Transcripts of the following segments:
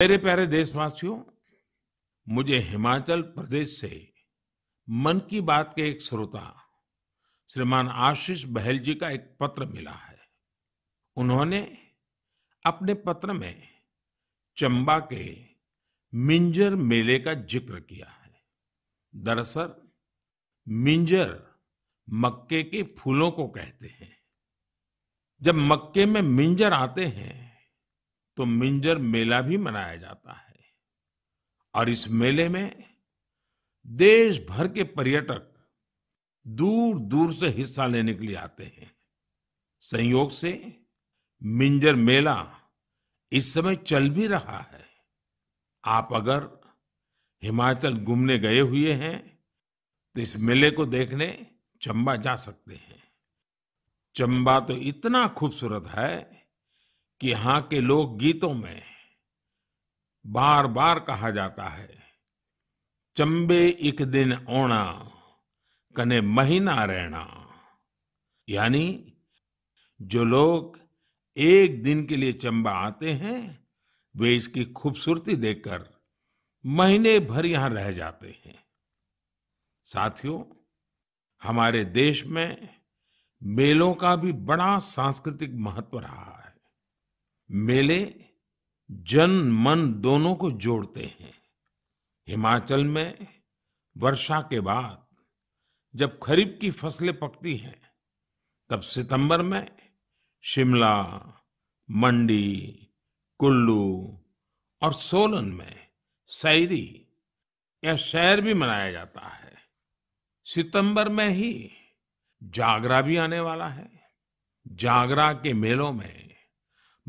मेरे प्यारे देशवासियों मुझे हिमाचल प्रदेश से मन की बात के एक श्रोता श्रीमान आशीष बहल जी का एक पत्र मिला है उन्होंने अपने पत्र में चंबा के मिंजर मेले का जिक्र किया है दरअसल मिंजर मक्के के फूलों को कहते हैं जब मक्के में मिंजर आते हैं तो मिंजर मेला भी मनाया जाता है और इस मेले में देश भर के पर्यटक दूर दूर से हिस्सा लेने के लिए आते हैं संयोग से मिंजर मेला इस समय चल भी रहा है आप अगर हिमाचल घूमने गए हुए हैं तो इस मेले को देखने चंबा जा सकते हैं चंबा तो इतना खूबसूरत है कि यहां के लोकगीतों में बार बार कहा जाता है चंबे एक दिन ओणा कने महीना रहना यानी जो लोग एक दिन के लिए चंबा आते हैं वे इसकी खूबसूरती देखकर महीने भर यहां रह जाते हैं साथियों हमारे देश में मेलों का भी बड़ा सांस्कृतिक महत्व रहा है मेले जन मन दोनों को जोड़ते हैं हिमाचल में वर्षा के बाद जब खरीफ की फसलें पकती हैं तब सितंबर में शिमला मंडी कुल्लू और सोलन में सैरी या शहर भी मनाया जाता है सितंबर में ही जागरा भी आने वाला है जागरा के मेलों में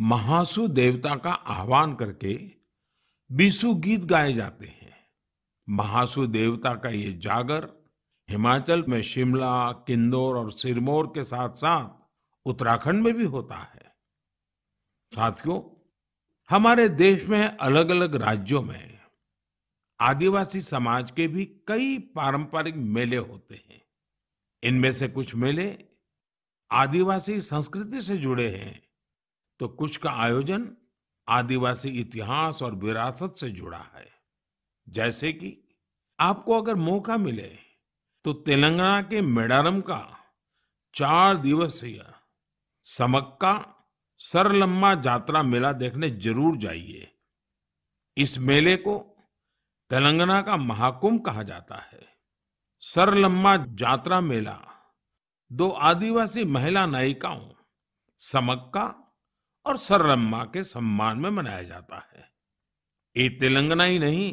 महासु देवता का आह्वान करके बिसु गीत गाए जाते हैं महासु देवता का ये जागर हिमाचल में शिमला किन्नौर और सिरमौर के साथ साथ उत्तराखंड में भी होता है साथियों हमारे देश में अलग अलग राज्यों में आदिवासी समाज के भी कई पारंपरिक मेले होते हैं इनमें से कुछ मेले आदिवासी संस्कृति से जुड़े हैं तो कुछ का आयोजन आदिवासी इतिहास और विरासत से जुड़ा है जैसे कि आपको अगर मौका मिले तो तेलंगाना के मेडारम का चार दिवसीय समक्का सरलम्मा जात्रा मेला देखने जरूर जाइए इस मेले को तेलंगाना का महाकुंभ कहा जाता है सरलम्मा जात्रा मेला दो आदिवासी महिला नायिकाओं समक्का और सर्रम्मा के सम्मान में मनाया जाता है ये तेलंगाना ही नहीं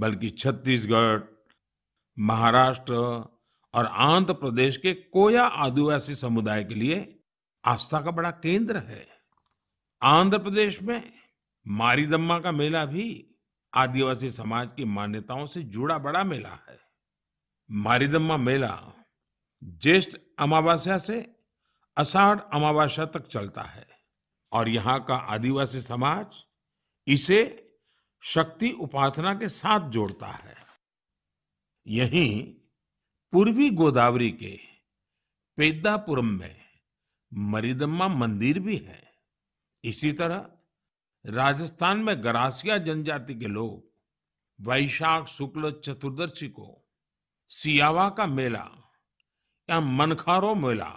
बल्कि छत्तीसगढ़ महाराष्ट्र और आंध्र प्रदेश के कोया आदिवासी समुदाय के लिए आस्था का बड़ा केंद्र है आंध्र प्रदेश में मारीदम्मा का मेला भी आदिवासी समाज की मान्यताओं से जुड़ा बड़ा मेला है मारीदम्मा मेला ज्येष्ठ अमावस्या से अषाढ़ अमावस्या तक चलता है और यहाँ का आदिवासी समाज इसे शक्ति उपासना के साथ जोड़ता है यहीं पूर्वी गोदावरी के पेद्दापुरम में मरिदम्मा मंदिर भी है इसी तरह राजस्थान में गरासिया जनजाति के लोग वैशाख शुक्ल चतुर्दशी को सियावा का मेला या मनखारो मेला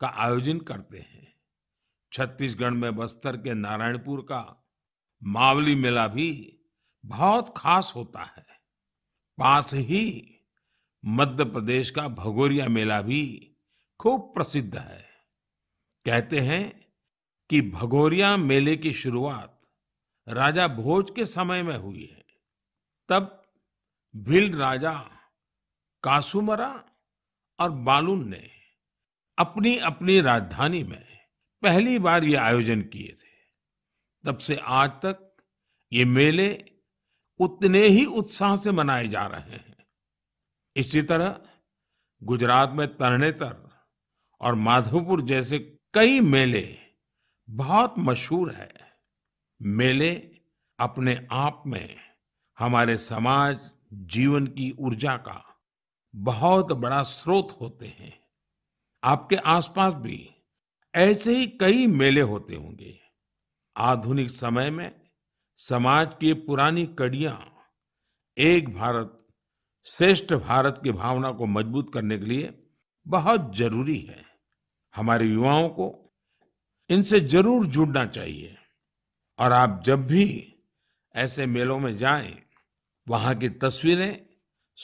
का आयोजन करते हैं छत्तीसगढ़ में बस्तर के नारायणपुर का मावली मेला भी बहुत खास होता है पास ही मध्य प्रदेश का भगोरिया मेला भी खूब प्रसिद्ध है कहते हैं कि भगोरिया मेले की शुरुआत राजा भोज के समय में हुई है तब भील राजा कासुमरा और बालून ने अपनी अपनी राजधानी में पहली बार ये आयोजन किए थे तब से आज तक ये मेले उतने ही उत्साह से मनाए जा रहे हैं इसी तरह गुजरात में तरनेतर और माधोपुर जैसे कई मेले बहुत मशहूर है मेले अपने आप में हमारे समाज जीवन की ऊर्जा का बहुत बड़ा स्रोत होते हैं आपके आसपास भी ऐसे ही कई मेले होते होंगे आधुनिक समय में समाज की पुरानी कड़ियां एक भारत श्रेष्ठ भारत की भावना को मजबूत करने के लिए बहुत जरूरी है हमारे युवाओं को इनसे जरूर जुड़ना चाहिए और आप जब भी ऐसे मेलों में जाएं, वहां की तस्वीरें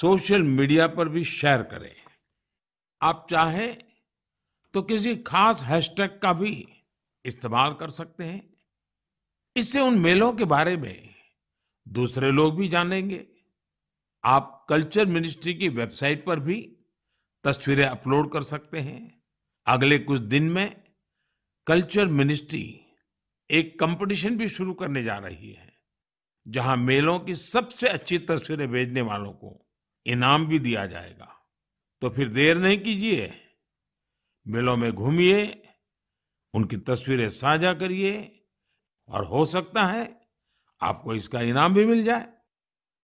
सोशल मीडिया पर भी शेयर करें आप चाहें तो किसी खास हैशटैग का भी इस्तेमाल कर सकते हैं इससे उन मेलों के बारे में दूसरे लोग भी जानेंगे आप कल्चर मिनिस्ट्री की वेबसाइट पर भी तस्वीरें अपलोड कर सकते हैं अगले कुछ दिन में कल्चर मिनिस्ट्री एक कंपटीशन भी शुरू करने जा रही है जहां मेलों की सबसे अच्छी तस्वीरें भेजने वालों को इनाम भी दिया जाएगा तो फिर देर नहीं कीजिए मेलों में घूमिए उनकी तस्वीरें साझा करिए और हो सकता है आपको इसका इनाम भी मिल जाए